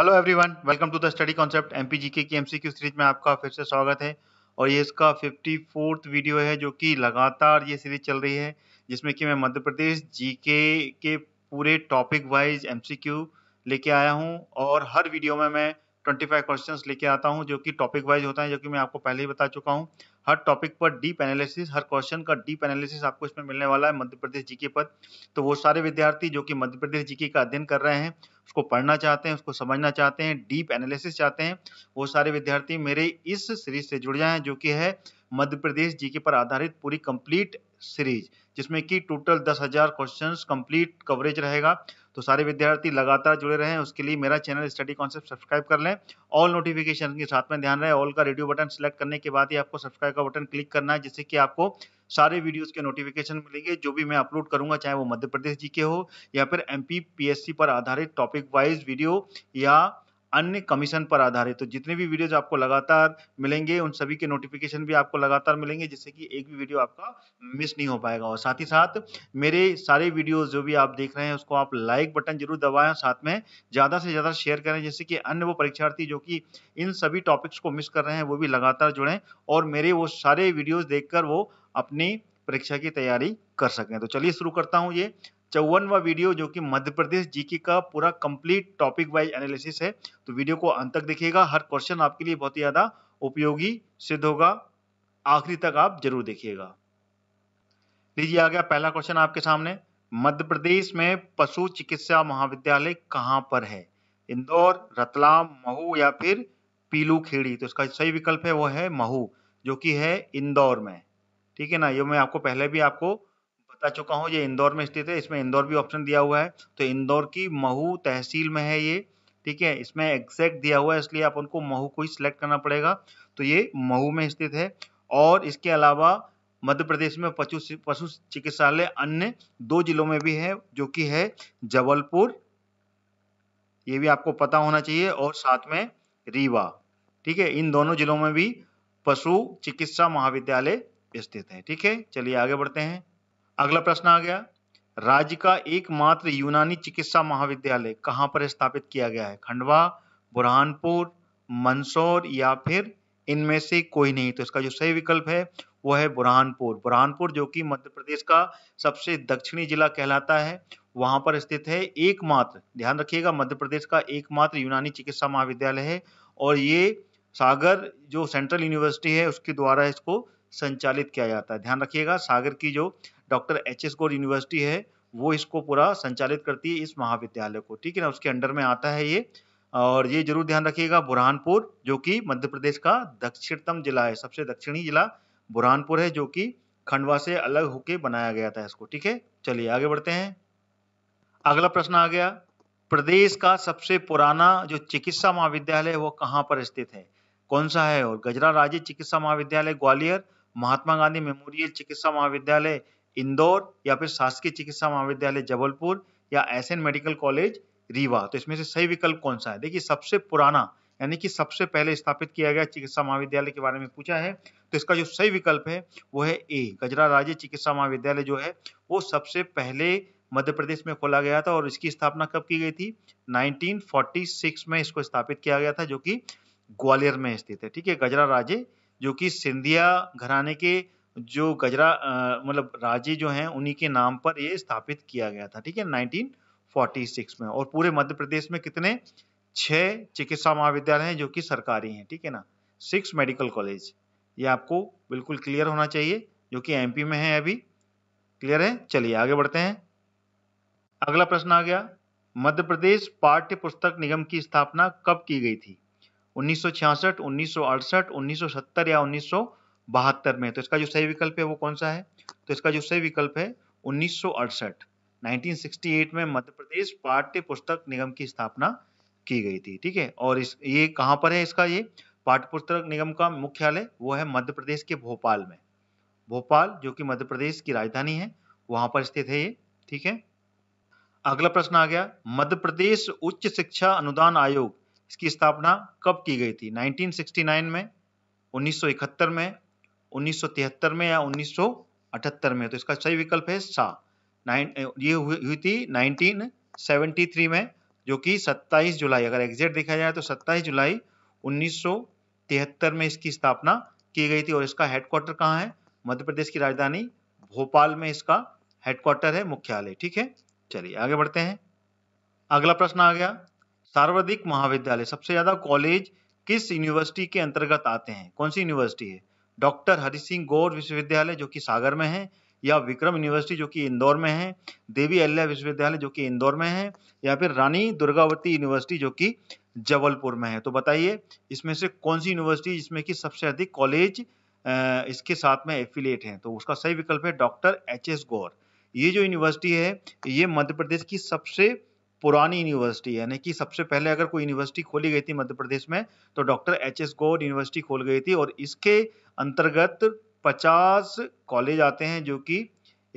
hello everyone welcome to the study concept M M C Q series में आपका फिर से स्वागत है और ये इसका फिफ्टी फोर्थ वीडियो है जो कि लगातार ये सीरीज चल रही है जिसमें कि मैं मध्य प्रदेश जीके के पूरे टॉपिक वाइज एमसीक्यू लेके आया हूँ और हर वीडियो में मैं फाइव क्वेश्चन लेके आता हूँ जो कि टॉपिक वाइज होता है जो कि मैं आपको पहले ही बता चुका हूँ हर टॉपिक पर डीप एनालिसिस हर क्वेश्चन का डीप एनालिसिस आपको इसमें मिलने वाला है मध्य प्रदेश जीके पर तो वो सारे विद्यार्थी जो कि मध्य प्रदेश जीके का अध्ययन कर रहे हैं उसको पढ़ना चाहते हैं उसको समझना चाहते हैं डीप एनालिसिस चाहते हैं वो सारे विद्यार्थी मेरे इस सीरीज से जुड़ जाए जो कि है मध्य प्रदेश जीके पर आधारित पूरी कंप्लीट सीरीज जिसमें कि टोटल दस हजार क्वेश्चन कंप्लीट कवरेज रहेगा तो सारे विद्यार्थी लगातार जुड़े रहें उसके लिए मेरा चैनल स्टडी कॉन्सेप्ट सब्सक्राइब कर लें ऑल नोटिफिकेशन के साथ में ध्यान रहे ऑल का रेडियो बटन सेलेक्ट करने के बाद ही आपको सब्सक्राइब का बटन क्लिक करना है जिससे कि आपको सारे वीडियोस के नोटिफिकेशन मिलेंगे जो भी मैं अपलोड करूंगा चाहे वो मध्य प्रदेश जी के हो या फिर एमपी पर आधारित टॉपिक वाइज वीडियो या अन्य कमीशन पर आधारित तो जितने भी वीडियोज आपको लगातार मिलेंगे उन सभी के नोटिफिकेशन भी आपको लगातार मिलेंगे जिससे कि एक भी वीडियो आपका मिस नहीं हो पाएगा और साथ ही साथ मेरे सारे वीडियोज जो भी आप देख रहे हैं उसको आप लाइक बटन जरूर दबाएं साथ में ज़्यादा से ज़्यादा शेयर करें जिससे कि अन्य वो परीक्षार्थी जो कि इन सभी टॉपिक्स को मिस कर रहे हैं वो भी लगातार जुड़ें और मेरे वो सारे वीडियोज़ देखकर वो अपनी परीक्षा की तैयारी कर सकें तो चलिए शुरू करता हूँ ये चौवनवा वीडियो जो कि मध्य प्रदेश जीके का पूरा कंप्लीट टॉपिक वाइज एनालिसिस है तो वीडियो को अंत तक देखिएगा हर क्वेश्चन आपके लिए बहुत ही ज़्यादा उपयोगी सिद्ध होगा आखिरी तक आप जरूर देखिएगा लीजिए आ गया पहला क्वेश्चन आपके सामने मध्य प्रदेश में पशु चिकित्सा महाविद्यालय कहाँ पर है इंदौर रतलाम महू या फिर पीलू खेड़ी तो इसका सही विकल्प है वो है महू जो कि है इंदौर में ठीक है ना ये मैं आपको पहले भी आपको बता चुका हूँ ये इंदौर में स्थित है इसमें इंदौर भी ऑप्शन दिया हुआ है तो इंदौर की महू तहसील में है ये ठीक है इसमें एग्जैक्ट दिया हुआ है इसलिए आप उनको महू को ही सिलेक्ट करना पड़ेगा तो ये महू में स्थित है और इसके अलावा मध्य प्रदेश में पशु पशु चिकित्सालय अन्य दो जिलों में भी है जो कि है जबलपुर ये भी आपको पता होना चाहिए और साथ में रीवा ठीक है इन दोनों जिलों में भी पशु चिकित्सा महाविद्यालय स्थित है ठीक है चलिए आगे बढ़ते हैं अगला प्रश्न आ गया राज्य का एकमात्र यूनानी चिकित्सा महाविद्यालय कहाँ पर स्थापित किया गया है खंडवा बुरहानपुर मंदसौर या फिर इनमें से कोई नहीं तो इसका जो सही विकल्प है वो है बुरहानपुर बुरहानपुर जो कि मध्य प्रदेश का सबसे दक्षिणी जिला कहलाता है वहां पर स्थित है एकमात्र ध्यान रखिएगा मध्य प्रदेश का एकमात्र यूनानी चिकित्सा महाविद्यालय है और ये सागर जो सेंट्रल यूनिवर्सिटी है उसके द्वारा इसको संचालित किया जाता है ध्यान रखिएगा सागर की जो doctor H S Gour university है वो इसको पूरा संचालित करती है इस महाविद्यालय को ठीक है ना उसके अंडर में आता है ये और ये जरूर ध्यान रखिएगा बुरहानपुर जो कि मध्य प्रदेश का दक्षिणतम जिला है सबसे दक्षिणी जिला बुरहानपुर है जो कि खंडवा से अलग होके बनाया गया था इसको ठीक है चलिए आगे बढ़ते हैं अगला प्रश्न आ गया प्रदेश का सबसे पुराना जो चिकित्सा महाविद्यालय है वो कहाँ पर स्थित है कौन सा है और गजरा राज्य चिकित्सा महाविद्यालय ग्वालियर महात्मा गांधी मेमोरियल चिकित्सा महाविद्यालय इंदौर या फिर शासकीय चिकित्सा महाविद्यालय जबलपुर या एस मेडिकल कॉलेज रीवा तो इसमें से सही विकल्प कौन सा है देखिए सबसे पुराना यानी कि सबसे पहले स्थापित किया गया चिकित्सा महाविद्यालय के बारे में पूछा है तो इसका जो सही विकल्प है वो है ए गजरा राज्य चिकित्सा महाविद्यालय जो है वो सबसे पहले मध्य प्रदेश में खोला गया था और इसकी स्थापना कब की गई थी 1946 में इसको स्थापित किया गया था जो कि ग्वालियर में स्थित है ठीक है गजरा राजे जो कि सिंधिया घराने के जो गजरा मतलब राजे जो हैं उन्हीं के नाम पर ये स्थापित किया गया था ठीक है 1946 में और पूरे मध्य प्रदेश में कितने छः चिकित्सा महाविद्यालय हैं जो कि सरकारी हैं ठीक है ना सिक्स मेडिकल कॉलेज ये आपको बिल्कुल क्लियर होना चाहिए जो कि एमपी में है अभी क्लियर है चलिए आगे बढ़ते हैं अगला प्रश्न आ गया मध्य प्रदेश पाठ्य पुस्तक निगम की स्थापना कब की गई थी 1966, 1968, 1970 या बहत्तर में तो इसका जो सही विकल्प है वो कौन सा है तो इसका जो सही विकल्प है उन्नीस 1968 में मध्य प्रदेश पाठ्य पुस्तक निगम की स्थापना की गई थी ठीक है और इस ये कहाँ पर है इसका ये पाठ्य पुस्तक निगम का मुख्यालय वो है मध्य प्रदेश के भोपाल में भोपाल जो कि मध्य प्रदेश की राजधानी है वहां पर स्थित है ये ठीक है अगला प्रश्न आ गया मध्य प्रदेश उच्च शिक्षा अनुदान आयोग इसकी स्थापना कब की गई थी 1969 में 1971 में 1973 में या 1978 में तो इसका सही विकल्प है सा ये हुई थी 1973 में जो कि 27 जुलाई अगर एग्जैक्ट देखा जाए तो 27 जुलाई 1973 में इसकी स्थापना की गई थी और इसका हेडक्वार्टर कहाँ है मध्य प्रदेश की राजधानी भोपाल में इसका हेडक्वार्टर है मुख्यालय ठीक है चलिए आगे बढ़ते हैं अगला प्रश्न आ गया सार्वधिक महाविद्यालय सबसे ज्यादा कॉलेज किस यूनिवर्सिटी के अंतर्गत आते हैं कौन सी यूनिवर्सिटी है डॉक्टर हरि सिंह गौर विश्वविद्यालय जो कि सागर में है या विक्रम यूनिवर्सिटी जो कि इंदौर में है देवी अल्या विश्वविद्यालय जो कि इंदौर में है या फिर रानी दुर्गावती यूनिवर्सिटी जो कि जबलपुर में है तो बताइए इसमें से कौन सी यूनिवर्सिटी जिसमें कि सबसे अधिक कॉलेज इसके साथ में एफिलिएट हैं तो उसका सही विकल्प है डॉक्टर एच एस गौर ये जो यूनिवर्सिटी है ये मध्य प्रदेश की सबसे पुरानी यूनिवर्सिटी यानी कि सबसे पहले अगर कोई यूनिवर्सिटी खोली गई थी मध्य प्रदेश में तो doctor H S Gour university खोल गई थी और इसके अंतर्गत 50 कॉलेज आते हैं जो कि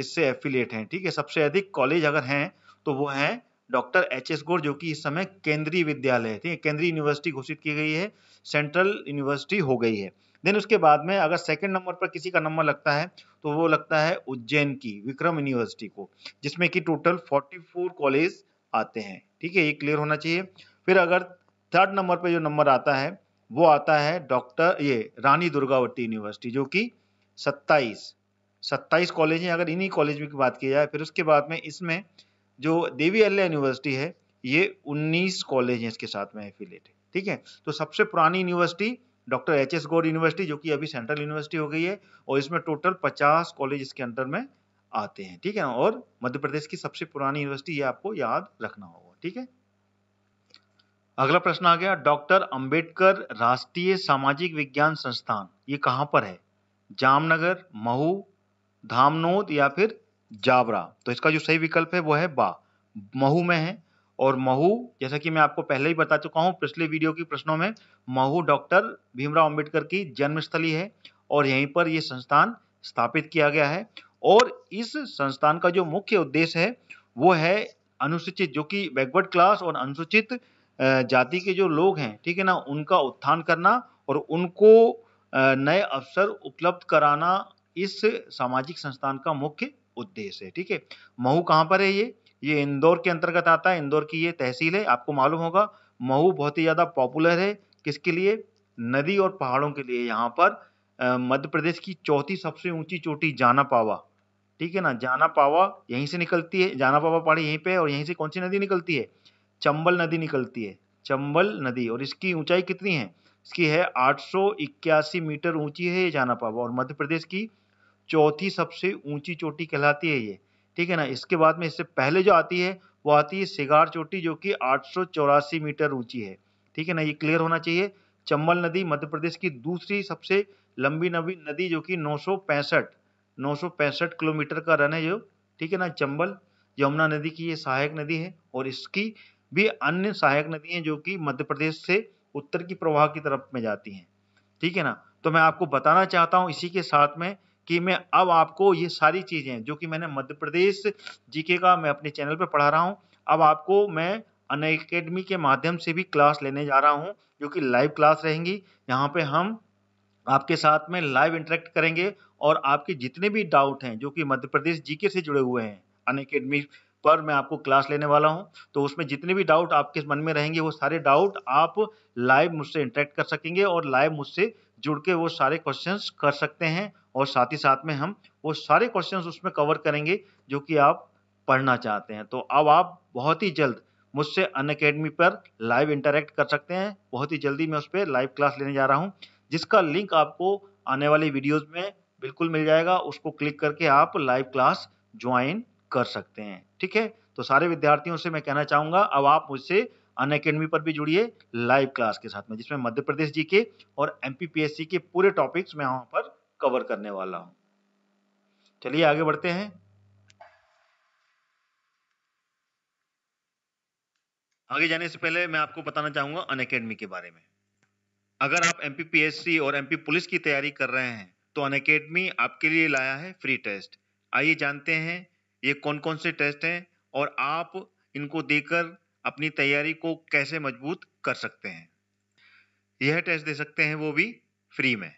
इससे एफिलिएट हैं ठीक है सबसे अधिक कॉलेज अगर हैं तो वो हैं डॉक्टर एच एस गौर जो कि इस समय केंद्रीय विद्यालय है ठीक है केंद्रीय यूनिवर्सिटी घोषित की गई है सेंट्रल यूनिवर्सिटी हो गई है देन उसके बाद में अगर सेकेंड नंबर पर किसी का नंबर लगता है तो वो लगता है उज्जैन की विक्रम यूनिवर्सिटी को जिसमें कि टोटल 44 कॉलेज आते हैं ठीक है ये क्लियर होना चाहिए फिर अगर थर्ड नंबर पे जो नंबर आता है वो आता है डॉक्टर ये रानी दुर्गावती यूनिवर्सिटी जो कि 27 27 कॉलेज हैं अगर इन्हीं कॉलेज में की बात की जाए फिर उसके बाद में इसमें जो देवी अल्ला यूनिवर्सिटी है ये 19 कॉलेज हैं इसके साथ में एफिलेट ठीक है तो सबसे पुरानी university doctor H S Gour university जो कि अभी सेंट्रल यूनिवर्सिटी हो गई है और इसमें टोटल पचास कॉलेज इसके अंडर में आते हैं ठीक है और मध्य प्रदेश की सबसे पुरानी यूनिवर्सिटी ये आपको याद रखना होगा ठीक है अगला प्रश्न आ गया डॉक्टर अंबेडकर राष्ट्रीय सामाजिक विज्ञान संस्थान ये कहाँ पर है जामनगर महू धामनोद या फिर जाबरा तो इसका जो सही विकल्प है वो है बा महू में है और महू जैसा कि मैं आपको पहले ही बता चुका हूँ पिछले वीडियो के प्रश्नों में महू डॉक्टर भीमराव अंबेडकर की जन्मस्थली है और यहीं पर यह संस्थान स्थापित किया गया है और इस संस्थान का जो मुख्य उद्देश्य है वो है अनुसूचित जो कि बैकवर्ड क्लास और अनुसूचित जाति के जो लोग हैं ठीक है ना उनका उत्थान करना और उनको नए अवसर उपलब्ध कराना इस सामाजिक संस्थान का मुख्य उद्देश्य है ठीक है महू कहाँ पर है ये ये इंदौर के अंतर्गत आता है इंदौर की ये तहसील है आपको मालूम होगा महू बहुत ही ज़्यादा पॉपुलर है किसके लिए नदी और पहाड़ों के लिए यहाँ पर मध्य प्रदेश की चौथी सबसे ऊंची चोटी जाना पावा ठीक है ना जाना पावा यहीं से निकलती है जाना पावा पहाड़ी यहीं पे और यहीं से कौन सी नदी निकलती है चंबल नदी निकलती है चंबल नदी और इसकी ऊंचाई कितनी है इसकी है आठ मीटर ऊंची है ये जाना पावा और मध्य प्रदेश की चौथी सबसे ऊंची चोटी कहलाती है ये ठीक है ना इसके बाद में इससे पहले जो आती है वो आती है सिगार चोटी जो कि आठ मीटर ऊंची है ठीक है ना ये क्लियर होना चाहिए चंबल नदी मध्य प्रदेश की दूसरी सबसे लंबी नदी जो कि नौ नौ किलोमीटर का रन है जो ठीक है ना चंबल यमुना नदी की ये सहायक नदी है और इसकी भी अन्य सहायक नदी है जो कि मध्य प्रदेश से उत्तर की प्रवाह की तरफ में जाती हैं ठीक है ना तो मैं आपको बताना चाहता हूँ इसी के साथ में कि मैं अब आपको ये सारी चीज़ें जो कि मैंने मध्य प्रदेश जीके का मैं अपने चैनल पर पढ़ा रहा हूँ अब आपको मैं अन के माध्यम से भी क्लास लेने जा रहा हूँ जो कि लाइव क्लास रहेंगी यहाँ पे हम आपके साथ में लाइव इंटरेक्ट करेंगे और आपके जितने भी डाउट हैं जो कि मध्य प्रदेश जीके से जुड़े हुए हैं अन अकेडमी पर मैं आपको क्लास लेने वाला हूं तो उसमें जितने भी डाउट आपके मन में रहेंगे वो सारे डाउट आप लाइव मुझसे इंटरेक्ट कर सकेंगे और लाइव मुझसे जुड़ के वो सारे क्वेश्चंस कर सकते हैं और साथ ही साथ में हम वो सारे क्वेश्चंस उसमें कवर करेंगे जो कि आप पढ़ना चाहते हैं तो अब आप बहुत ही जल्द मुझसे अन पर लाइव इंटरेक्ट कर सकते हैं बहुत ही जल्दी मैं उस पर लाइव क्लास लेने जा रहा हूँ जिसका लिंक आपको आने वाली वीडियोस में बिल्कुल मिल जाएगा उसको क्लिक करके आप लाइव क्लास ज्वाइन कर सकते हैं ठीक है तो सारे विद्यार्थियों से मैं कहना चाहूंगा अब आप मुझसे अन अकेडमी पर भी जुड़िए लाइव क्लास के साथ में जिसमें मध्य प्रदेश जी के और एम के पूरे टॉपिक्स मैं वहां पर कवर करने वाला हूँ चलिए आगे बढ़ते हैं आगे जाने से पहले मैं आपको बताना चाहूंगा अन अकेडमी के बारे में अगर आप एम पी और एम पुलिस की तैयारी कर रहे हैं तो अन आपके लिए लाया है फ्री टेस्ट आइए जानते हैं ये कौन कौन से टेस्ट हैं और आप इनको देकर अपनी तैयारी को कैसे मजबूत कर सकते हैं यह टेस्ट दे सकते हैं वो भी फ्री में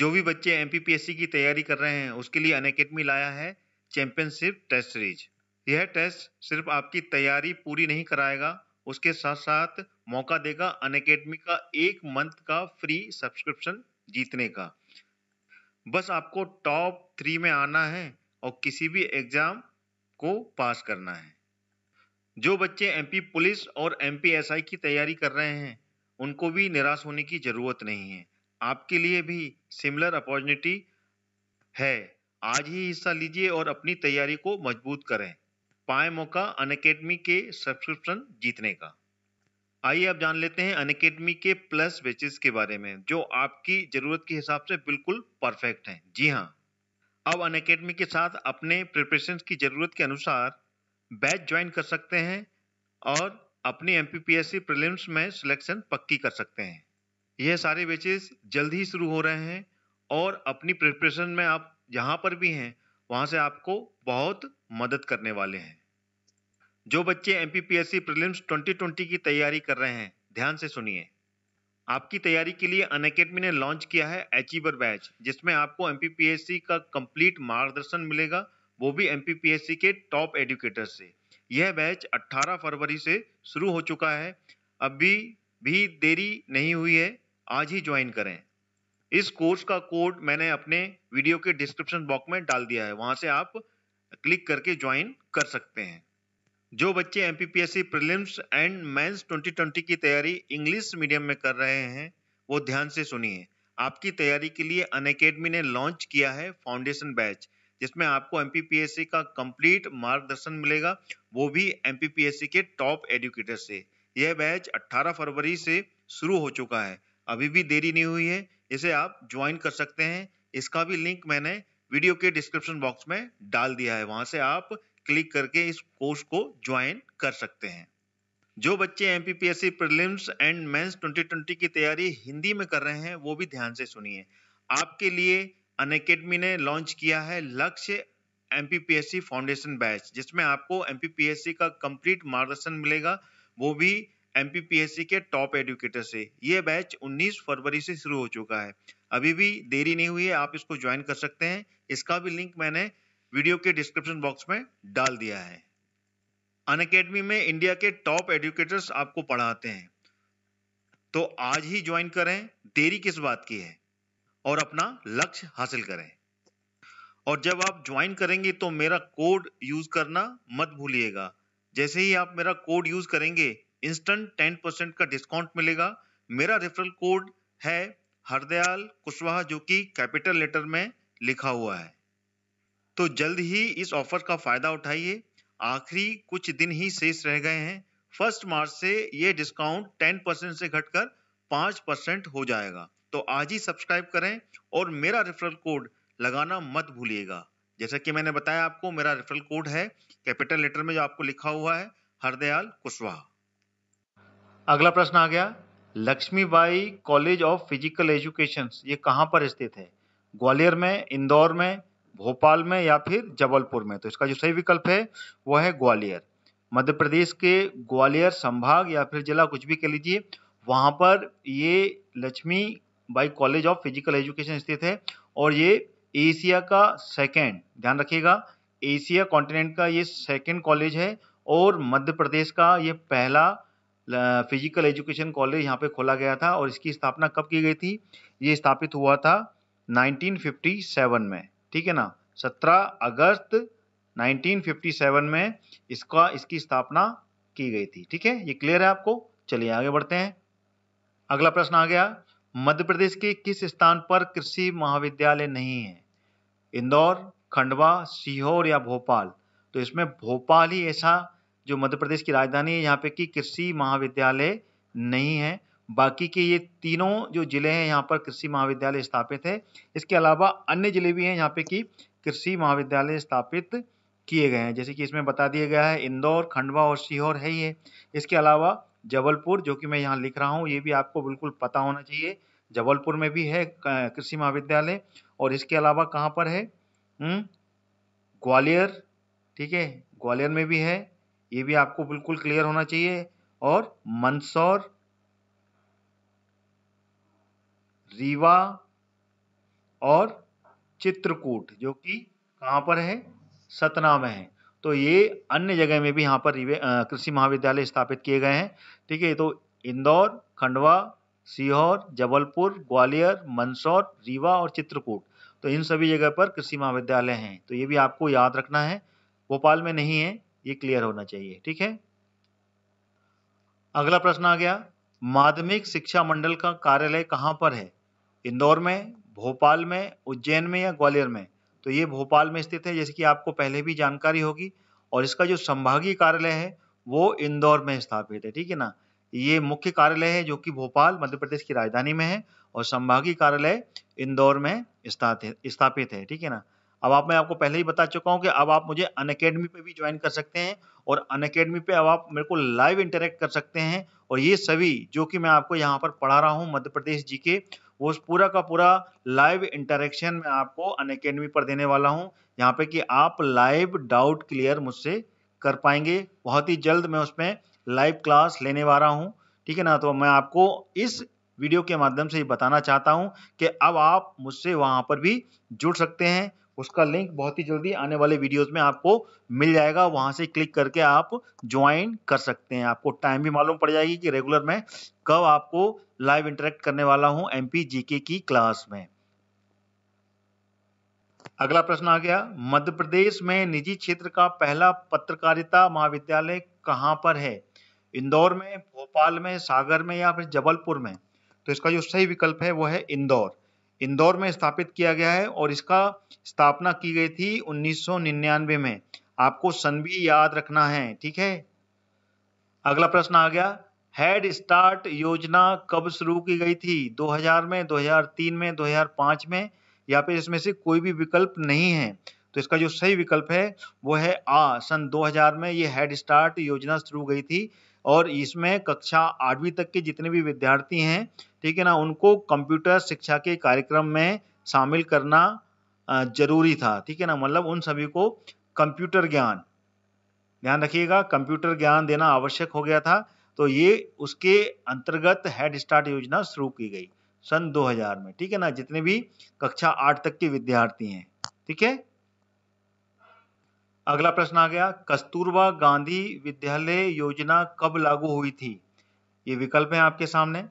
जो भी बच्चे एम की तैयारी कर रहे हैं उसके लिए अन लाया है चैंपियनशिप टेस्ट सीरीज यह टेस्ट सिर्फ आपकी तैयारी पूरी नहीं कराएगा उसके साथ साथ मौका देगा अन का एक मंथ का फ्री सब्सक्रिप्शन जीतने का बस आपको टॉप थ्री में आना है और किसी भी एग्ज़ाम को पास करना है जो बच्चे एमपी पुलिस और एमपी एसआई की तैयारी कर रहे हैं उनको भी निराश होने की ज़रूरत नहीं है आपके लिए भी सिमिलर अपॉर्चुनिटी है आज ही हिस्सा लीजिए और अपनी तैयारी को मजबूत करें पाए मौका अनकेडमी के सब्सक्रिप्शन जीतने का आइए आप जान लेते हैं अनकेडमी के प्लस बैचेस के बारे में जो आपकी ज़रूरत के हिसाब से बिल्कुल परफेक्ट हैं जी हाँ अब अनकेडमी के साथ अपने प्रिपरेशन की ज़रूरत के अनुसार बैच ज्वाइन कर सकते हैं और अपनी एम पी में सिलेक्शन पक्की कर सकते हैं यह सारे बैचेस जल्द ही शुरू हो रहे हैं और अपनी प्रिपरेशन में आप जहाँ पर भी हैं वहाँ से आपको बहुत मदद करने वाले हैं जो बच्चे M P P S C twenty twenty की तैयारी कर रहे हैं ध्यान से सुनिए आपकी तैयारी के लिए अन अकेडमी ने लॉन्च किया है अचीवर बैच जिसमें आपको M P P S C का कंप्लीट मार्गदर्शन मिलेगा वो भी M P P S C के टॉप एडुकेटर से यह बैच 18 फरवरी से शुरू हो चुका है अभी भी देरी नहीं हुई है आज ही ज्वाइन करें इस कोर्स का कोड मैंने अपने वीडियो के डिस्क्रिप्शन बॉक्स में डाल दिया है वहाँ से आप क्लिक करके ज्वाइन कर सकते हैं जो बच्चे M P prelims and mains 2020 की तैयारी इंग्लिश मीडियम में कर रहे हैं वो ध्यान से सुनिए आपकी तैयारी के लिए अन ने लॉन्च किया है फाउंडेशन बैच जिसमें आपको एम पी पी का कंप्लीट मार्गदर्शन मिलेगा वो भी एम पी पी के टॉप एजुकेटर से यह बैच 18 फरवरी से शुरू हो चुका है अभी भी देरी नहीं हुई है इसे आप ज्वाइन कर सकते हैं इसका भी लिंक मैंने वीडियो के डिस्क्रिप्शन बॉक्स में डाल दिया है वहां से आप क्लिक करके इस कोर्स को ज्वाइन कर सकते हैं जो बच्चे M P P S C prelims and mains twenty twenty की तैयारी हिंदी में कर रहे हैं वो भी ध्यान से सुनिए आपके लिए अन अकेडमी ने लॉन्च किया है Lakshya M P P S C foundation batch जिसमें आपको M P P S C का कंप्लीट मार्गदर्शन मिलेगा वो भी M P P S C के टॉप एडुकेटर से ये बैच 19 फरवरी से शुरू हो चुका है अभी भी देरी नहीं हुई है आप इसको ज्वाइन कर सकते हैं इसका भी लिंक मैंने वीडियो के डिस्क्रिप्शन बॉक्स में डाल दिया है अन अकेडमी में इंडिया के टॉप एडुकेटर्स आपको पढ़ाते हैं तो आज ही ज्वाइन करें देरी किस बात की है और अपना लक्ष्य हासिल करें और जब आप ज्वाइन करेंगे तो मेरा कोड यूज करना मत भूलिएगा जैसे ही आप मेरा कोड यूज करेंगे इंस्टेंट टेन परसेंट का डिस्काउंट मिलेगा मेरा रेफरल कोड है हरदयाल कुशवाहा जो कि कैपिटल लेटर में लिखा हुआ है तो जल्द ही इस ऑफर का फ़ायदा उठाइए आखिरी कुछ दिन ही शेष रह गए हैं फर्स्ट मार्च से ये डिस्काउंट टेन परसेंट से घटकर पांच परसेंट हो जाएगा तो आज ही सब्सक्राइब करें और मेरा रेफरल कोड लगाना मत भूलिएगा जैसा कि मैंने बताया आपको मेरा रेफरल कोड है कैपिटल लेटर में जो आपको लिखा हुआ है हरदयाल कुशवाहा अगला प्रश्न आ गया Lakshmibai college of physical education ये कहाँ पर स्थित है ग्वालियर में इंदौर में भोपाल में या फिर जबलपुर में तो इसका जो सही विकल्प है वह है ग्वालियर मध्य प्रदेश के ग्वालियर संभाग या फिर जिला कुछ भी कह लीजिए वहाँ पर ये Lakshmi Bai college of physical education स्थित है और ये एशिया का सेकेंड ध्यान रखिएगा एशिया कॉन्टिनेंट का ये सेकेंड कॉलेज है और मध्य प्रदेश का ये पहला फिजिकल एजुकेशन कॉलेज यहाँ पे खोला गया था और इसकी स्थापना कब की गई थी ये स्थापित हुआ था 1957 में ठीक है ना 17 अगस्त 1957 में इसका इसकी स्थापना की गई थी ठीक है ये क्लियर है आपको चलिए आगे बढ़ते हैं अगला प्रश्न आ गया मध्य प्रदेश के किस स्थान पर कृषि महाविद्यालय नहीं है इंदौर खंडवा सीहोर या भोपाल तो इसमें भोपाल ही ऐसा जो मध्य प्रदेश की राजधानी है यहाँ पे की कृषि महाविद्यालय नहीं है बाकी के ये तीनों जो ज़िले हैं यहाँ पर कृषि महाविद्यालय स्थापित है इसके अलावा अन्य ज़िले भी हैं यहाँ पे कि कृषि महाविद्यालय स्थापित किए गए हैं जैसे कि इसमें बता दिया गया है इंदौर खंडवा और सीहोर है ये इसके अलावा जबलपुर जो कि मैं यहाँ लिख रहा हूँ ये भी आपको बिल्कुल पता होना चाहिए जबलपुर में भी है कृषि महाविद्यालय और इसके अलावा कहाँ पर है हम्म, ग्वालियर ठीक है ग्वालियर में भी है ये भी आपको बिल्कुल क्लियर होना चाहिए और मंदसौर रीवा और चित्रकूट जो कि कहाँ पर है सतना में है तो ये अन्य जगह में भी यहाँ पर कृषि महाविद्यालय स्थापित किए गए हैं ठीक है तो इंदौर खंडवा सीहोर जबलपुर ग्वालियर मंदसौर रीवा और चित्रकूट तो इन सभी जगह पर कृषि महाविद्यालय हैं तो ये भी आपको याद रखना है भोपाल में नहीं है ये क्लियर होना चाहिए ठीक है अगला प्रश्न आ गया माध्यमिक शिक्षा मंडल का कार्यालय कहाँ पर है इंदौर में भोपाल में उज्जैन में या ग्वालियर में तो ये भोपाल में स्थित है जैसे कि आपको पहले भी जानकारी होगी और इसका जो संभागीय कार्यालय है वो इंदौर में स्थापित है ठीक है ना ये मुख्य कार्यालय है जो कि भोपाल मध्य प्रदेश की राजधानी में है और संभागीय कार्यालय इंदौर में स्थापित है ठीक है ना अब आप मैं आपको पहले ही बता चुका हूँ कि अब आप मुझे अन अकेडमी पर भी ज्वाइन कर सकते हैं और अन अकेडमी पर अब आप मेरे को लाइव इंटरेक्ट कर सकते हैं और ये सभी जो कि मैं आपको यहाँ पर पढ़ा रहा हूँ मध्य प्रदेश जी के वो पूरा का पूरा लाइव इंटरेक्शन में आपको अन अकेडमी पर देने वाला हूँ यहाँ पे कि आप लाइव डाउट क्लियर मुझसे कर पाएंगे बहुत ही जल्द मैं उसमें लाइव क्लास लेने वाला हूँ ठीक है ना तो मैं आपको इस वीडियो के माध्यम से ये बताना चाहता हूँ कि अब आप मुझसे वहाँ पर भी जुड़ सकते हैं उसका लिंक बहुत ही जल्दी आने वाले वीडियोस में आपको मिल जाएगा वहां से क्लिक करके आप ज्वाइन कर सकते हैं आपको टाइम भी मालूम पड़ जाएगी कि रेगुलर में कब आपको लाइव इंटरेक्ट करने वाला हूं एम की क्लास में अगला प्रश्न आ गया मध्य प्रदेश में निजी क्षेत्र का पहला पत्रकारिता महाविद्यालय कहाँ पर है इंदौर में भोपाल में सागर में या फिर जबलपुर में तो इसका जो सही विकल्प है वो है इंदौर इंदौर में स्थापित किया गया है और इसका स्थापना की गई थी 1999 में आपको सन भी याद रखना है ठीक है अगला प्रश्न आ गया हेड स्टार्ट योजना कब शुरू की गई थी 2000 में 2003 में 2005 में या फिर इसमें से कोई भी विकल्प नहीं है तो इसका जो सही विकल्प है वो है आ सन 2000 में ये हेड स्टार्ट योजना शुरू गई थी और इसमें कक्षा आठवीं तक के जितने भी विद्यार्थी हैं ठीक है ना उनको कंप्यूटर शिक्षा के कार्यक्रम में शामिल करना जरूरी था ठीक है ना मतलब उन सभी को कंप्यूटर ज्ञान ध्यान रखिएगा कंप्यूटर ज्ञान देना आवश्यक हो गया था तो ये उसके अंतर्गत हेड स्टार्ट योजना शुरू की गई सन 2000 में ठीक है ना जितने भी कक्षा आठ तक के विद्यार्थी हैं ठीक है अगला प्रश्न आ गया कस्तूरबा गांधी विद्यालय योजना कब लागू हुई थी ये विकल्प हैं आपके सामने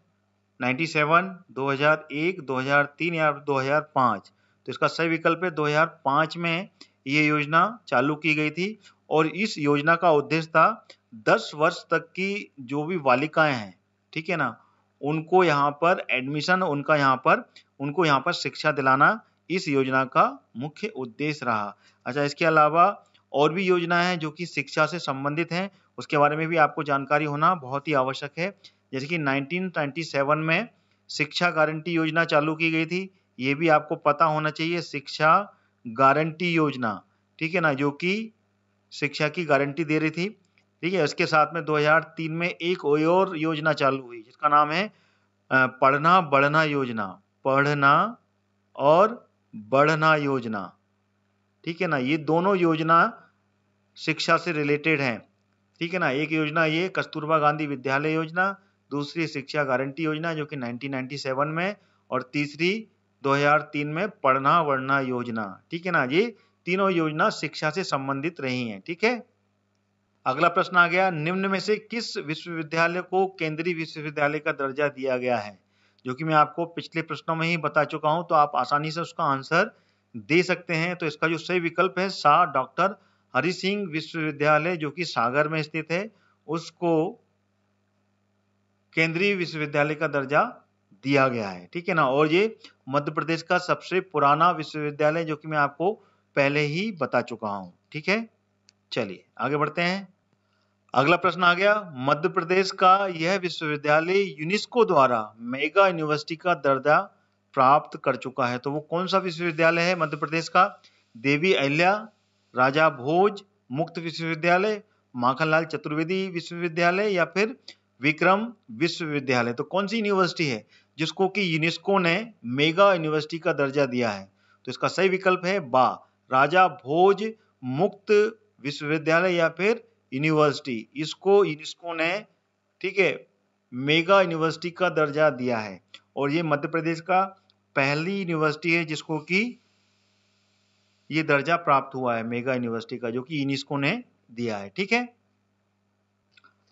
97, 2001, 2003 या 2005 तो इसका सही विकल्प है 2005 में ये योजना चालू की गई थी और इस योजना का उद्देश्य था 10 वर्ष तक की जो भी बालिकाएं हैं ठीक है ना उनको यहाँ पर एडमिशन उनका यहाँ पर उनको यहाँ पर शिक्षा दिलाना इस योजना का मुख्य उद्देश्य रहा अच्छा इसके अलावा और भी योजनाएं हैं जो कि शिक्षा से संबंधित हैं उसके बारे में भी आपको जानकारी होना बहुत ही आवश्यक है जैसे कि 1997 में शिक्षा गारंटी योजना चालू की गई थी ये भी आपको पता होना चाहिए शिक्षा गारंटी योजना ठीक है ना जो कि शिक्षा की गारंटी दे रही थी ठीक है इसके साथ में 2003 में एक और योजना चालू हुई जिसका नाम है पढ़ना बढ़ना योजना पढ़ना और बढ़ना योजना ठीक है ना ये दोनों योजना शिक्षा से रिलेटेड हैं ठीक है ना एक योजना ये कस्तूरबा गांधी विद्यालय योजना दूसरी शिक्षा गारंटी योजना जो कि 1997 में और तीसरी 2003 में पढ़ना वढ़ना योजना ठीक है ना ये तीनों योजना शिक्षा से संबंधित रही हैं ठीक है अगला प्रश्न आ गया निम्न में से किस विश्वविद्यालय को केंद्रीय विश्वविद्यालय का दर्जा दिया गया है जो कि मैं आपको पिछले प्रश्नों में ही बता चुका हूं तो आप आसानी से उसका आंसर दे सकते हैं तो इसका जो सही विकल्प है सा डॉक्टर हरि सिंह विश्वविद्यालय जो कि सागर में स्थित है उसको केंद्रीय विश्वविद्यालय का दर्जा दिया गया है ठीक है ना और ये मध्य प्रदेश का सबसे पुराना विश्वविद्यालय जो कि मैं आपको पहले ही बता चुका हूं ठीक है चलिए आगे बढ़ते हैं अगला प्रश्न आ गया मध्य प्रदेश का यह विश्वविद्यालय यूनेस्को द्वारा मेगा यूनिवर्सिटी का दर्जा प्राप्त कर चुका है तो वो कौन सा विश्वविद्यालय है मध्य प्रदेश का देवी अहल्या राजा भोज मुक्त विश्वविद्यालय माखनलाल चतुर्वेदी विश्वविद्यालय या फिर विक्रम विश्वविद्यालय तो कौन सी यूनिवर्सिटी है जिसको कि यूनेस्को ने मेगा यूनिवर्सिटी का दर्जा दिया है तो इसका सही विकल्प है बा राजा भोज मुक्त विश्वविद्यालय या फिर यूनिवर्सिटी इसको यूनेस्को ने ठीक है मेगा यूनिवर्सिटी का दर्जा दिया है और ये मध्य प्रदेश का पहली यूनिवर्सिटी है जिसको कि ये दर्जा प्राप्त हुआ है मेगा यूनिवर्सिटी का जो कि यूनिस्को ने दिया है ठीक है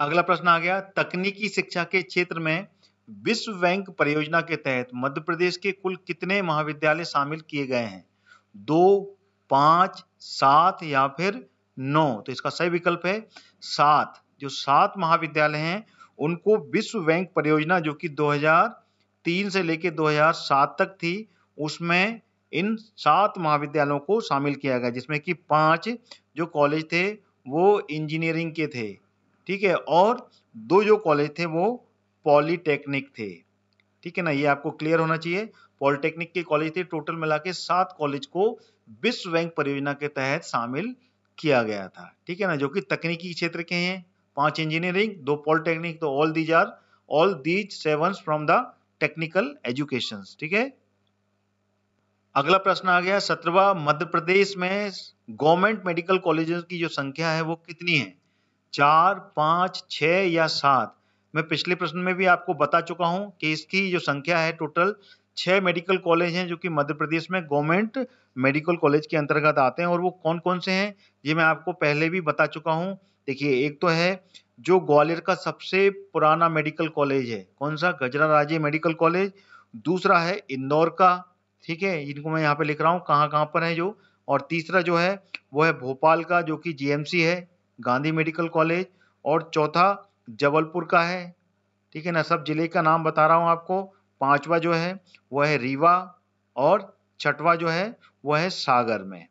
अगला प्रश्न आ गया तकनीकी शिक्षा के क्षेत्र में विश्व बैंक परियोजना के तहत मध्य प्रदेश के कुल कितने महाविद्यालय शामिल किए गए हैं दो पांच सात या फिर नौ तो इसका सही विकल्प है सात जो सात महाविद्यालय हैं उनको विश्व बैंक परियोजना जो कि तीन से लेकर 2007 तक थी उसमें इन सात महाविद्यालयों को शामिल किया गया जिसमें कि पांच जो कॉलेज थे वो इंजीनियरिंग के थे ठीक है और दो जो कॉलेज थे वो पॉलीटेक्निक थे ठीक है ना ये आपको क्लियर होना चाहिए पॉलिटेक्निक के कॉलेज थे टोटल मिला के सात कॉलेज को विश्व बैंक परियोजना के तहत शामिल किया गया था ठीक है ना जो कि तकनीकी क्षेत्र के हैं पांच इंजीनियरिंग दो पॉलिटेक्निक तो all these are all these seven from the technical education ठीक है अगला प्रश्न आ गया सत्रवा मध्य प्रदेश में गवर्नमेंट मेडिकल कॉलेजेस की जो संख्या है वो कितनी है चार पांच छ या सात मैं पिछले प्रश्न में भी आपको बता चुका हूं कि इसकी जो संख्या है टोटल छह मेडिकल कॉलेज हैं जो कि मध्य प्रदेश में गवर्नमेंट मेडिकल कॉलेज के अंतर्गत आते हैं और वो कौन कौन से हैं ये मैं आपको पहले भी बता चुका हूँ देखिए एक तो है जो ग्वालियर का सबसे पुराना मेडिकल कॉलेज है कौन सा गजरा राजे मेडिकल कॉलेज दूसरा है इंदौर का ठीक है इनको मैं यहाँ पे लिख रहा हूँ कहाँ कहाँ पर है जो और तीसरा जो है वो है भोपाल का जो कि जीएमसी है गांधी मेडिकल कॉलेज और चौथा जबलपुर का है ठीक है ना सब ज़िले का नाम बता रहा हूँ आपको पांचवा जो है वो है रीवा और छठवा जो है वो है सागर में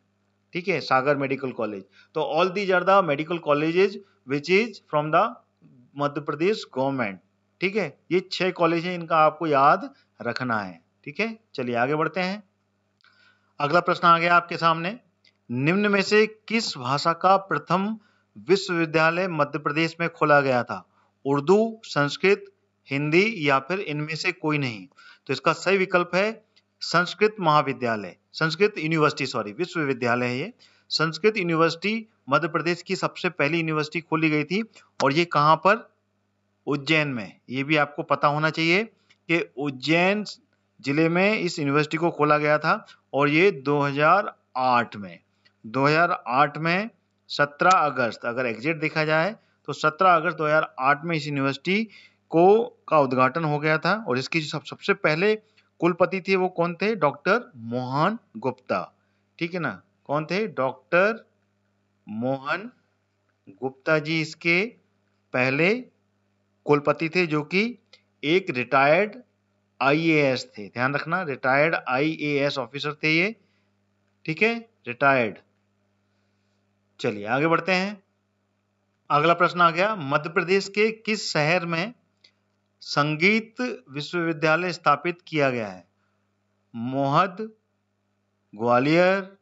ठीक है सागर मेडिकल कॉलेज तो all these are the medical colleges which is from the Madhya Pradesh government ठीक है ये छह कॉलेज हैं इनका आपको याद रखना है ठीक है चलिए आगे बढ़ते हैं अगला प्रश्न आ गया आपके सामने निम्न में से किस भाषा का प्रथम विश्वविद्यालय मध्य प्रदेश में खोला गया था उर्दू संस्कृत हिंदी या फिर इनमें से कोई नहीं तो इसका सही विकल्प है संस्कृत महाविद्यालय संस्कृत यूनिवर्सिटी सॉरी विश्वविद्यालय है ये संस्कृत यूनिवर्सिटी मध्य प्रदेश की सबसे पहली यूनिवर्सिटी खोली गई थी और ये कहाँ पर उज्जैन में ये भी आपको पता होना चाहिए कि उज्जैन जिले में इस यूनिवर्सिटी को खोला गया था और ये 2008 में 2008 में 17 अगस्त अगर एग्जिट देखा जाए तो 17 अगस्त 2008 में इस यूनिवर्सिटी को का उद्घाटन हो गया था और इसकी सब सबसे पहले कुलपति थे वो कौन थे डॉक्टर मोहन गुप्ता ठीक है ना कौन थे डॉक्टर मोहन गुप्ता जी इसके पहले कुलपति थे जो कि एक रिटायर्ड आईएएस थे ध्यान रखना रिटायर्ड आईएएस ऑफिसर थे ये ठीक है रिटायर्ड चलिए आगे बढ़ते हैं अगला प्रश्न आ गया मध्य प्रदेश के किस शहर में संगीत विश्वविद्यालय स्थापित किया गया है मोहद ग्वालियर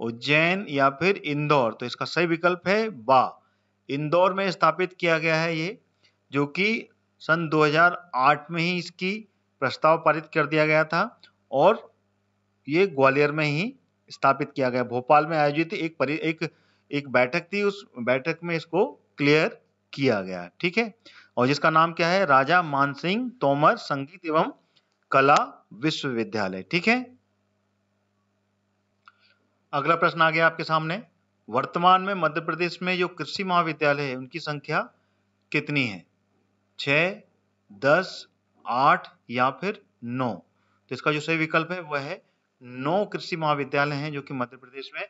उज्जैन या फिर इंदौर तो इसका सही विकल्प है बा इंदौर में स्थापित किया गया है ये जो कि सन 2008 में ही इसकी प्रस्ताव पारित कर दिया गया था और ये ग्वालियर में ही स्थापित किया गया भोपाल में आयोजित एक परि एक एक बैठक थी उस बैठक में इसको क्लियर किया गया ठीक है और जिसका नाम क्या है राजा मानसिंह तोमर संगीत एवं कला विश्वविद्यालय ठीक है अगला प्रश्न आ गया आपके सामने वर्तमान में मध्य प्रदेश में जो कृषि महाविद्यालय है उनकी संख्या कितनी है छ दस आठ या फिर नौ तो इसका जो सही विकल्प है वह है नौ कृषि महाविद्यालय हैं जो कि मध्य प्रदेश में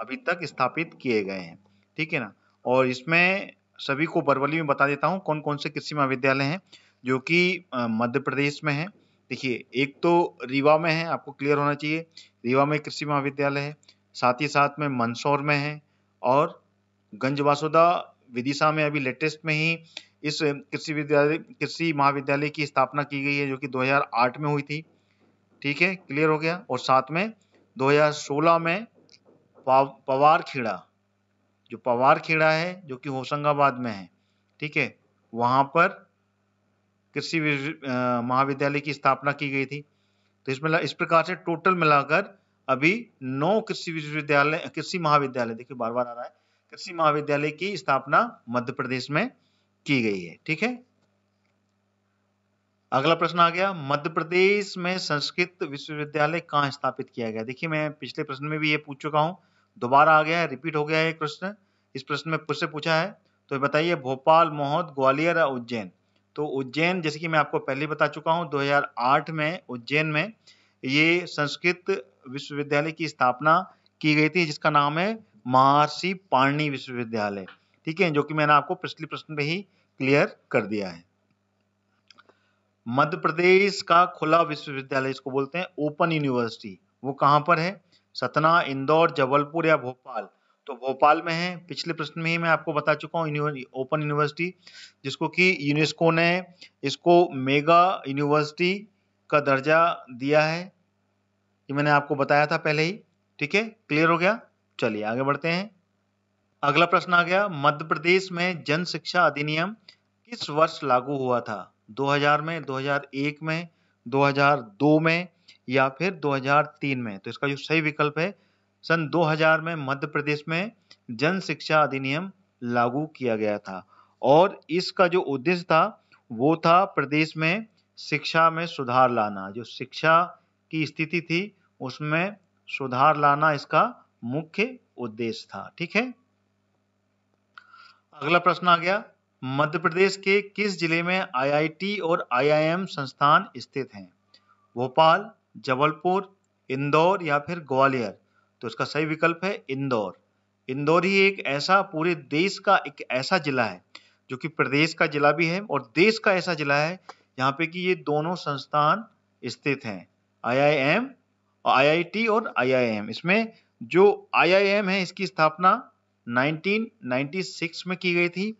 अभी तक स्थापित किए गए हैं ठीक है ना और इसमें सभी को बरवली में बता देता हूँ कौन कौन से कृषि महाविद्यालय हैं जो कि मध्य प्रदेश में हैं देखिए एक तो रीवा में है आपको क्लियर होना चाहिए रीवा में कृषि महाविद्यालय है साथ ही साथ में मंदसौर में है और गंजवासुदा विदिशा में अभी लेटेस्ट में ही इस कृषि विद्यालय कृषि महाविद्यालय की स्थापना की गई है जो कि 2008 में हुई थी ठीक है क्लियर हो गया और साथ में 2016 में पवार खेड़ा जो पवार खेड़ा है जो कि होशंगाबाद में है ठीक है वहां पर कृषि महाविद्यालय की स्थापना की गई थी तो इसमें इस प्रकार से टोटल मिलाकर अभी नौ कृषि विश्वविद्यालय कृषि महाविद्यालय देखिए बार बार आ रहा है कृषि महाविद्यालय की स्थापना मध्य प्रदेश में की गई है ठीक है अगला प्रश्न आ गया मध्य प्रदेश में संस्कृत विश्वविद्यालय कहाँ स्थापित किया गया देखिए मैं पिछले प्रश्न में भी ये पूछ चुका हूँ दोबारा आ गया है रिपीट हो गया है प्रश्न इस प्रश्न में पूछ से पूछा है तो बताइए भोपाल मोहत ग्वालियर और उज्जैन तो उज्जैन जैसे कि मैं आपको पहले बता चुका हूँ दो में उज्जैन में ये संस्कृत विश्वविद्यालय की स्थापना की गई थी जिसका नाम है महर्षि पाणनी विश्वविद्यालय ठीक है जो कि मैंने आपको पिछले प्रश्न में ही क्लियर कर दिया है मध्य प्रदेश का खुला विश्वविद्यालय इसको बोलते हैं ओपन यूनिवर्सिटी वो कहां पर है सतना इंदौर जबलपुर या भोपाल तो भोपाल में है पिछले प्रश्न में ही मैं आपको बता चुका हूँ ओपन यूनिवर्सिटी जिसको कि यूनेस्को ने इसको मेगा यूनिवर्सिटी का दर्जा दिया है ये मैंने आपको बताया था पहले ही ठीक है क्लियर हो गया चलिए आगे बढ़ते हैं अगला प्रश्न आ गया मध्य प्रदेश में जन शिक्षा अधिनियम किस वर्ष लागू हुआ था 2000 में 2001 में 2002 में या फिर 2003 में तो इसका जो सही विकल्प है सन 2000 में मध्य प्रदेश में जन शिक्षा अधिनियम लागू किया गया था और इसका जो उद्देश्य था वो था प्रदेश में शिक्षा में सुधार लाना जो शिक्षा की स्थिति थी उसमें सुधार लाना इसका मुख्य उद्देश्य था ठीक है अगला प्रश्न आ गया मध्य प्रदेश के किस जिले में आईआईटी और आईआईएम संस्थान स्थित हैं भोपाल जबलपुर इंदौर या फिर ग्वालियर तो इसका सही विकल्प है इंदौर इंदौर ही एक ऐसा पूरे देश का एक ऐसा जिला है जो कि प्रदेश का जिला भी है और देश का ऐसा जिला है यहाँ पे कि ये दोनों संस्थान स्थित हैं आईआईएम आईआईटी और आईआईएम इसमें जो आईआईएम है इसकी स्थापना 1996 में की गई थी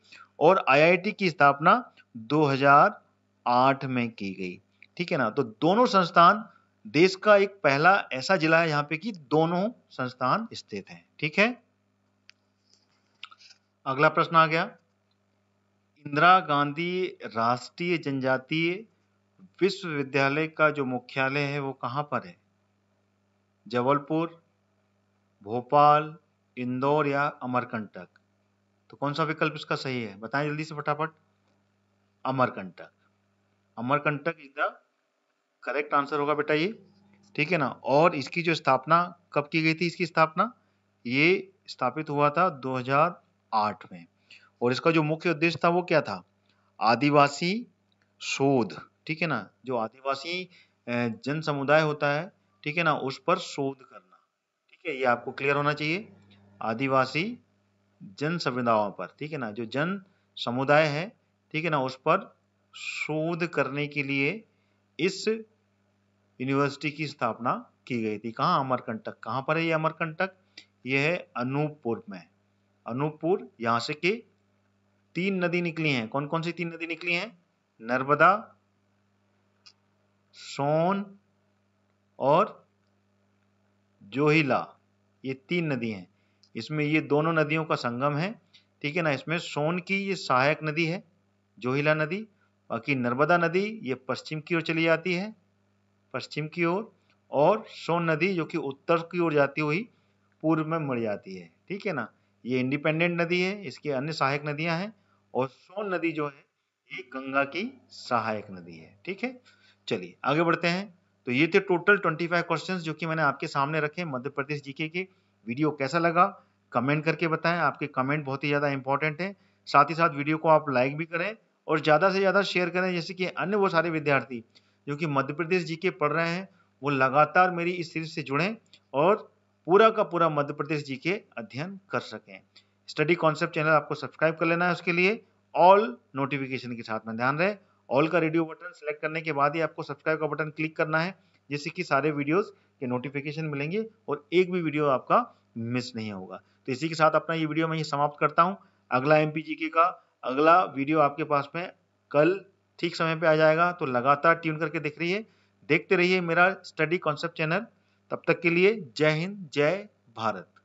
और आईआईटी की स्थापना 2008 में की गई ठीक है ना तो दोनों संस्थान देश का एक पहला ऐसा जिला है यहाँ पे कि दोनों संस्थान स्थित हैं ठीक है अगला प्रश्न आ गया इंदिरा गांधी राष्ट्रीय जनजातीय विश्वविद्यालय का जो मुख्यालय है वो कहां पर है जबलपुर भोपाल इंदौर या अमरकंटक तो कौन सा विकल्प इसका सही है बताएं जल्दी से फटाफट Amarkantak Amarkantak is the correct answer होगा बेटा ये ठीक है ना और इसकी जो स्थापना कब की गई थी इसकी स्थापना ये स्थापित हुआ था 2008 में और इसका जो मुख्य उद्देश्य था वो क्या था आदिवासी शोध ठीक है ना जो आदिवासी जन समुदाय होता है ठीक है ना उस पर शोध करना ठीक है ये आपको क्लियर होना चाहिए आदिवासी जन संविदाओं पर ठीक है ना जो जन समुदाय है ठीक है ना उस पर शोध करने के लिए इस यूनिवर्सिटी की स्थापना की गई थी कहाँ अमरकंटक कहाँ पर है ये अमरकंटक ये है अनूपपुर में अनूपपुर यहाँ से के तीन नदी निकली हैं कौन कौन सी तीन नदी निकली हैं नर्मदा सोन और जोहिला ये तीन नदी हैं इसमें ये दोनों नदियों का संगम है ठीक है ना इसमें सोन की ये सहायक नदी है जोहिला नदी बाकी नर्मदा नदी ये पश्चिम की ओर चली जाती है पश्चिम की ओर और सोन नदी जो कि उत्तर की ओर जाती हुई पूर्व में मर जाती है ठीक है ना ये इंडिपेंडेंट नदी है इसके अन्य सहायक नदियां हैं और सोन नदी जो है ये गंगा की सहायक नदी है ठीक है चलिए आगे बढ़ते हैं तो ये थे टोटल 25 क्वेश्चन जो कि मैंने आपके सामने रखे मध्य प्रदेश जीके के वीडियो कैसा लगा कमेंट करके बताएं आपके कमेंट बहुत ही ज़्यादा इंपॉर्टेंट है साथ ही साथ वीडियो को आप लाइक भी करें और ज़्यादा से ज़्यादा शेयर करें जैसे कि अन्य वो सारे विद्यार्थी जो कि मध्य प्रदेश जी पढ़ रहे हैं वो लगातार मेरी इस सीरीज से जुड़ें और पूरा का पूरा मध्य प्रदेश जी के अध्ययन कर सकें स्टडी कॉन्सेप्ट चैनल आपको सब्सक्राइब कर लेना है उसके लिए ऑल नोटिफिकेशन के साथ में ध्यान रहे ऑल का रेडियो बटन सेलेक्ट करने के बाद ही आपको सब्सक्राइब का बटन क्लिक करना है जिससे कि सारे वीडियोज़ के नोटिफिकेशन मिलेंगे और एक भी वीडियो आपका मिस नहीं होगा तो इसी के साथ अपना ये वीडियो मैं ये समाप्त करता हूँ अगला एम का अगला वीडियो आपके पास में कल ठीक समय पर आ जाएगा तो लगातार ट्यून करके देख रही है देखते रहिए मेरा स्टडी कॉन्सेप्ट चैनल तब तक के लिए जय हिंद जय भारत